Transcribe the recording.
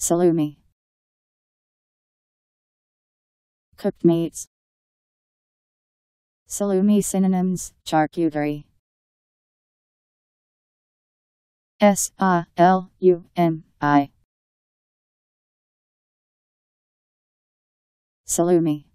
salumi, cooked meats, salumi synonyms, charcuterie. S A L U M I Salumi